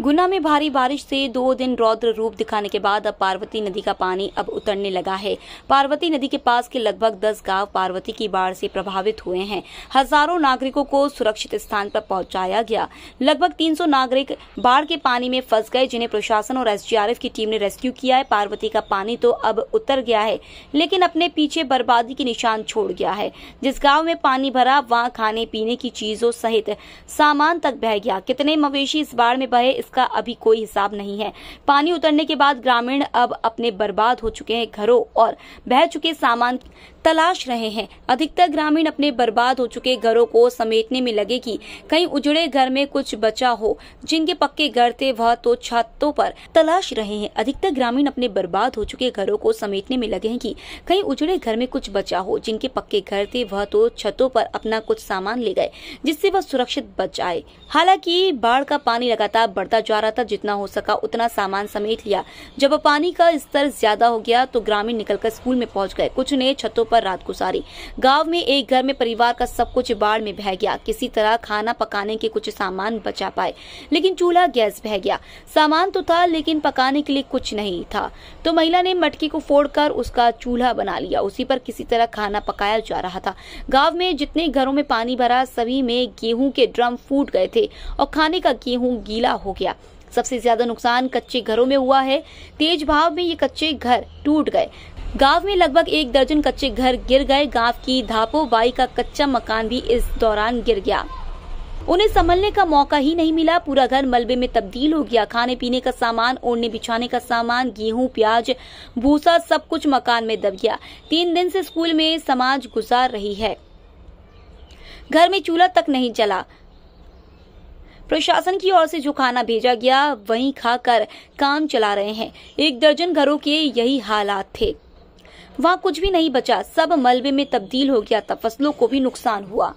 गुना में भारी बारिश से दो दिन रौद्र रूप दिखाने के बाद अब पार्वती नदी का पानी अब उतरने लगा है पार्वती नदी के पास के लगभग दस गांव पार्वती की बाढ़ से प्रभावित हुए हैं हजारों नागरिकों को सुरक्षित स्थान पर पहुंचाया गया लगभग 300 नागरिक बाढ़ के पानी में फंस गए जिन्हें प्रशासन और एस की टीम ने रेस्क्यू किया है पार्वती का पानी तो अब उतर गया है लेकिन अपने पीछे बर्बादी के निशान छोड़ गया है जिस गाँव में पानी भरा वहाँ खाने पीने की चीजों सहित सामान तक बह गया कितने मवेशी इस बाढ़ में बहे इसका अभी कोई हिसाब नहीं है पानी उतरने के बाद ग्रामीण अब अपने बर्बाद हो चुके हैं घरों और बह चुके सामान तलाश रहे हैं अधिकतर ग्रामीण अपने बर्बाद हो चुके घरों को समेटने में लगे कि कहीं उजड़े घर में कुछ बचा हो जिनके पक्के घर थे वह तो छतों पर तलाश रहे हैं अधिकतर ग्रामीण अपने बर्बाद हो चुके घरों को समेटने में लगे हैं कि कहीं उजड़े घर में कुछ बचा हो जिनके पक्के घर थे वह तो छतों पर अपना कुछ सामान ले गए जिससे वह सुरक्षित बच आए हालांकि बाढ़ का पानी लगातार बढ़ता होता जा रहा था जितना हो सका उतना सामान समेट लिया जब पानी का स्तर ज्यादा हो गया तो ग्रामीण निकलकर स्कूल में पहुंच गए कुछ ने छतों पर रात गुजारी गांव में एक घर में परिवार का सब कुछ बाढ़ में बह गया किसी तरह खाना पकाने के कुछ सामान बचा पाए लेकिन चूल्हा गैस बह गया सामान तो था लेकिन पकाने के लिए कुछ नहीं था तो महिला ने मटकी को कर उसका चूल्हा बना लिया उसी पर किसी तरह खाना पकाया जा रहा था गांव में जितने घरों में पानी भरा सभी में गेहूं के ड्रम फूट गए थे और खाने का गेहूं गीला हो गया किया सबसे ज्यादा नुकसान कच्चे घरों में हुआ है तेज भाव में ये कच्चे घर टूट गए गांव में लगभग एक दर्जन कच्चे घर गिर गए गांव की धापो बाई का कच्चा मकान भी इस दौरान गिर गया उन्हें संभलने का मौका ही नहीं मिला पूरा घर मलबे में तब्दील हो गया खाने पीने का सामान ओढ़ने बिछाने का सामान गेहूं प्याज भूसा सब कुछ मकान में दब गया तीन दिन से स्कूल में समाज गुजार रही है घर में चूल्हा तक नहीं चला प्रशासन की ओर से जो खाना भेजा गया वहीं खाकर काम चला रहे हैं एक दर्जन घरों के यही हालात थे वहाँ कुछ भी नहीं बचा सब मलबे में तब्दील हो गया था फसलों को भी नुकसान हुआ